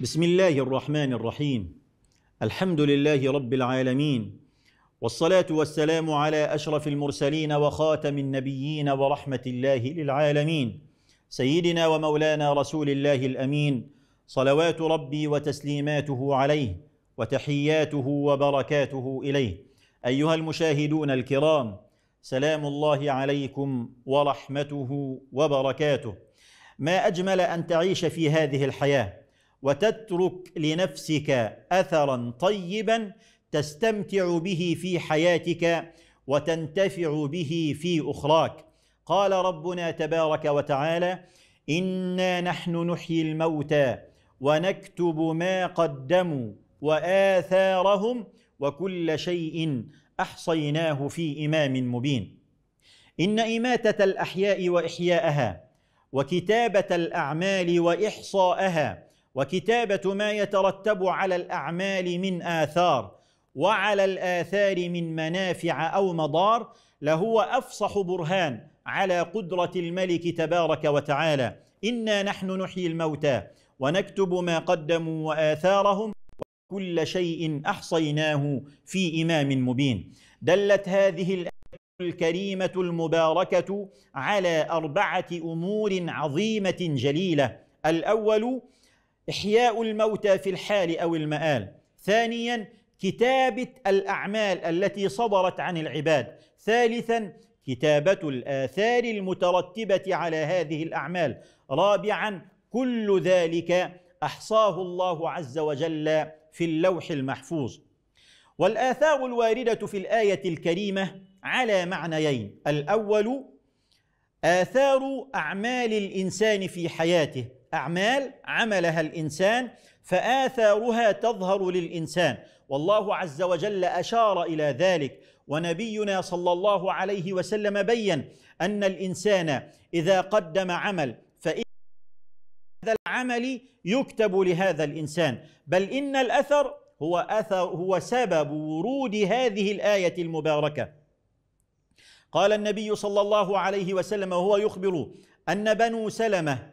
بسم الله الرحمن الرحيم الحمد لله رب العالمين والصلاه والسلام على اشرف المرسلين وخاتم النبيين ورحمه الله للعالمين سيدنا ومولانا رسول الله الامين صلوات ربي وتسليماته عليه وتحياته وبركاته اليه ايها المشاهدون الكرام سلام الله عليكم ورحمته وبركاته ما اجمل ان تعيش في هذه الحياه وتترك لنفسك اثرا طيبا تستمتع به في حياتك وتنتفع به في اخراك قال ربنا تبارك وتعالى انا نحن نحيي الموتى ونكتب ما قدموا واثارهم وكل شيء احصيناه في امام مبين ان اماته الاحياء واحياءها وكتابه الاعمال واحصاءها وكتابه ما يترتب على الاعمال من اثار وعلى الاثار من منافع او مضار لهو افصح برهان على قدره الملك تبارك وتعالى انا نحن نحيي الموتى ونكتب ما قدموا واثارهم وكل شيء احصيناه في امام مبين دلت هذه الكريمه المباركه على اربعه امور عظيمه جليله الاول إحياء الموتى في الحال أو المآل ثانيا كتابة الأعمال التي صدرت عن العباد ثالثا كتابة الآثار المترتبة على هذه الأعمال رابعا كل ذلك أحصاه الله عز وجل في اللوح المحفوظ والآثار الواردة في الآية الكريمة على معنيين الأول آثار أعمال الإنسان في حياته اعمال عملها الانسان فاثارها تظهر للانسان والله عز وجل اشار الى ذلك ونبينا صلى الله عليه وسلم بين ان الانسان اذا قدم عمل فان هذا العمل يكتب لهذا الانسان بل ان الاثر هو اثر هو سبب ورود هذه الايه المباركه قال النبي صلى الله عليه وسلم وهو يخبر ان بنو سلمه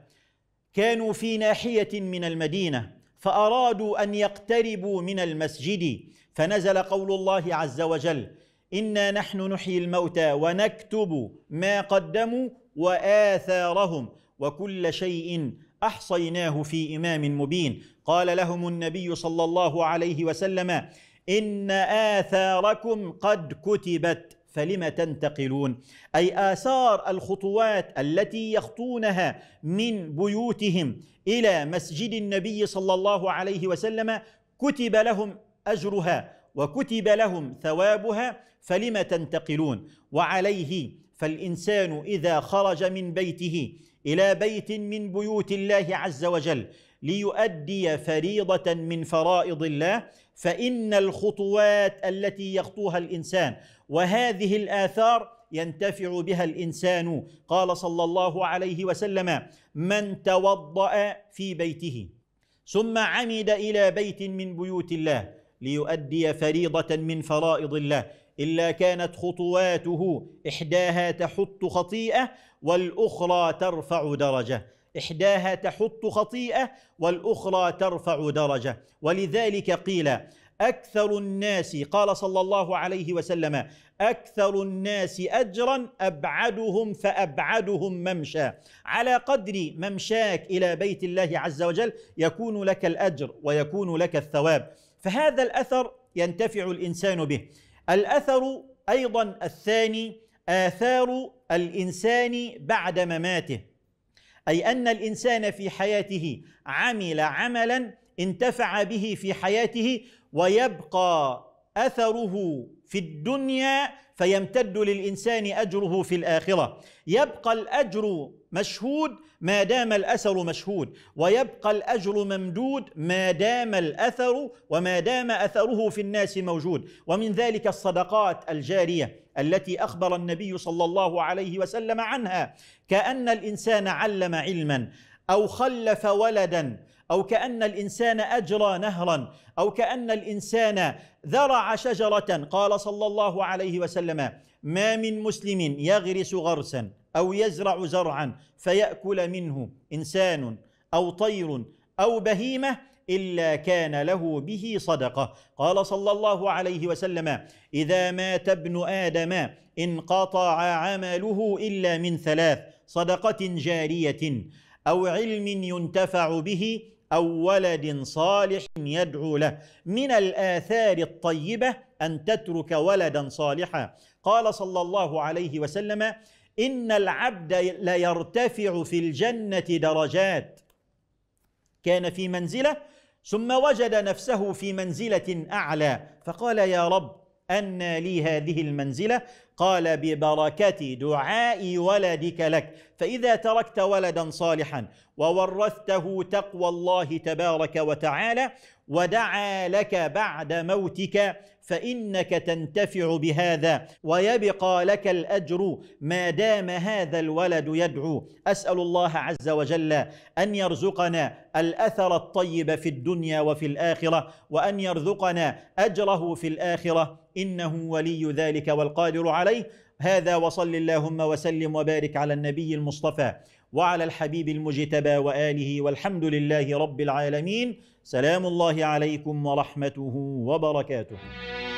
كانوا في ناحيه من المدينه فارادوا ان يقتربوا من المسجد فنزل قول الله عز وجل انا نحن نحيي الموتى ونكتب ما قدموا واثارهم وكل شيء احصيناه في امام مبين قال لهم النبي صلى الله عليه وسلم ان اثاركم قد كتبت فلم تنتقلون اي اثار الخطوات التي يخطونها من بيوتهم الى مسجد النبي صلى الله عليه وسلم كتب لهم اجرها وكتب لهم ثوابها فلم تنتقلون وعليه فالانسان اذا خرج من بيته الى بيت من بيوت الله عز وجل ليؤدي فريضه من فرائض الله فان الخطوات التي يخطوها الانسان وهذه الاثار ينتفع بها الانسان قال صلى الله عليه وسلم من توضا في بيته ثم عمد الى بيت من بيوت الله ليؤدي فريضه من فرائض الله الا كانت خطواته احداها تحط خطيئه والاخرى ترفع درجه إحداها تحط خطيئة والأخرى ترفع درجة ولذلك قيل أكثر الناس قال صلى الله عليه وسلم أكثر الناس أجرا أبعدهم فأبعدهم ممشى على قدر ممشاك إلى بيت الله عز وجل يكون لك الأجر ويكون لك الثواب فهذا الأثر ينتفع الإنسان به الأثر أيضا الثاني آثار الإنسان بعد مماته اي ان الانسان في حياته عمل عملا انتفع به في حياته ويبقى اثره في الدنيا فيمتد للانسان اجره في الاخره يبقى الاجر مشهود ما دام الاثر مشهود ويبقى الاجر ممدود ما دام الاثر وما دام اثره في الناس موجود ومن ذلك الصدقات الجاريه التي اخبر النبي صلى الله عليه وسلم عنها كان الانسان علم علما او خلف ولدا او كان الانسان اجرى نهرا او كان الانسان ذرع شجره قال صلى الله عليه وسلم ما من مسلم يغرس غرسا او يزرع زرعا فياكل منه انسان او طير او بهيمه الا كان له به صدقه قال صلى الله عليه وسلم اذا مات ابن ادم انقطع عمله الا من ثلاث صدقه جاريه أو علم ينتفع به أو ولد صالح يدعو له من الآثار الطيبة أن تترك ولدا صالحا قال صلى الله عليه وسلم إن العبد ليرتفع في الجنة درجات كان في منزلة ثم وجد نفسه في منزلة أعلى فقال يا رب أنى لي هذه المنزلة قال ببركة دعاء ولدك لك فإذا تركت ولدا صالحا وورثته تقوى الله تبارك وتعالى ودعا لك بعد موتك فإنك تنتفع بهذا ويبقى لك الأجر ما دام هذا الولد يدعو أسأل الله عز وجل أن يرزقنا الأثر الطيب في الدنيا وفي الآخرة وأن يرزقنا أجره في الآخرة إنه ولي ذلك والقادر على عليه هذا وصل اللهم وسلم وبارك على النبي المصطفى وعلى الحبيب المجتبى واله والحمد لله رب العالمين سلام الله عليكم ورحمته وبركاته